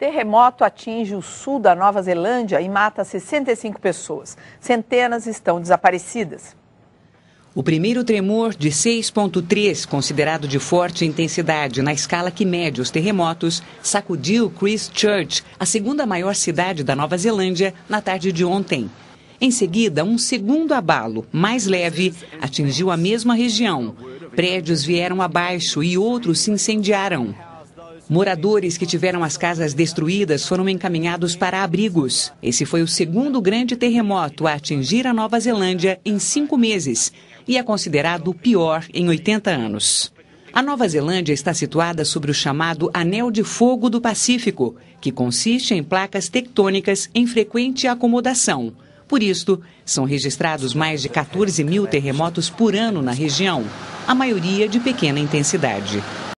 Terremoto atinge o sul da Nova Zelândia e mata 65 pessoas. Centenas estão desaparecidas. O primeiro tremor de 6.3, considerado de forte intensidade na escala que mede os terremotos, sacudiu Christchurch, a segunda maior cidade da Nova Zelândia, na tarde de ontem. Em seguida, um segundo abalo, mais leve, atingiu a mesma região. Prédios vieram abaixo e outros se incendiaram. Moradores que tiveram as casas destruídas foram encaminhados para abrigos. Esse foi o segundo grande terremoto a atingir a Nova Zelândia em cinco meses e é considerado o pior em 80 anos. A Nova Zelândia está situada sobre o chamado Anel de Fogo do Pacífico, que consiste em placas tectônicas em frequente acomodação. Por isto, são registrados mais de 14 mil terremotos por ano na região, a maioria de pequena intensidade.